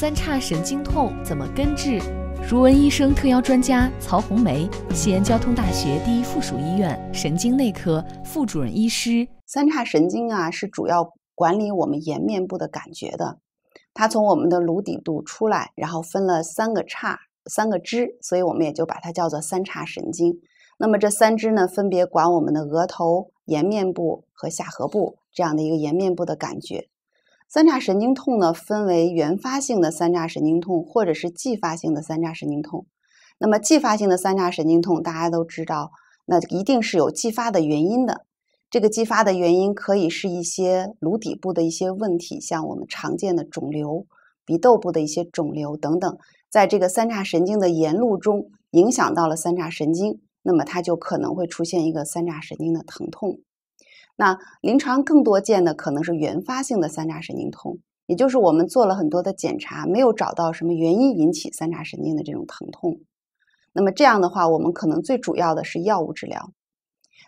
三叉神经痛怎么根治？如闻医生特邀专家曹红梅，西安交通大学第一附属医院神经内科副主任医师。三叉神经啊，是主要管理我们颜面部的感觉的。它从我们的颅底部出来，然后分了三个叉、三个支，所以我们也就把它叫做三叉神经。那么这三支呢，分别管我们的额头、颜面部和下颌部这样的一个颜面部的感觉。三叉神经痛呢，分为原发性的三叉神经痛，或者是继发性的三叉神经痛。那么继发性的三叉神经痛，大家都知道，那一定是有继发的原因的。这个继发的原因可以是一些颅底部的一些问题，像我们常见的肿瘤、鼻窦部的一些肿瘤等等，在这个三叉神经的沿路中影响到了三叉神经，那么它就可能会出现一个三叉神经的疼痛。那临床更多见的可能是原发性的三叉神经痛，也就是我们做了很多的检查，没有找到什么原因引起三叉神经的这种疼痛。那么这样的话，我们可能最主要的是药物治疗。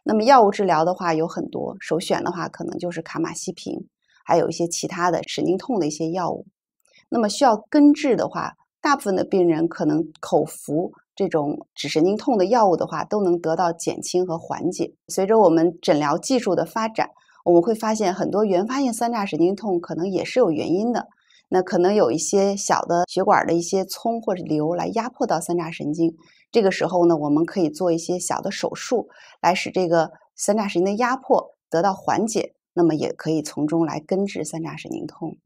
那么药物治疗的话有很多，首选的话可能就是卡马西平，还有一些其他的神经痛的一些药物。那么需要根治的话。大部分的病人可能口服这种指神经痛的药物的话，都能得到减轻和缓解。随着我们诊疗技术的发展，我们会发现很多原发性三叉神经痛可能也是有原因的。那可能有一些小的血管的一些葱或者瘤来压迫到三叉神经。这个时候呢，我们可以做一些小的手术，来使这个三叉神经的压迫得到缓解，那么也可以从中来根治三叉神经痛。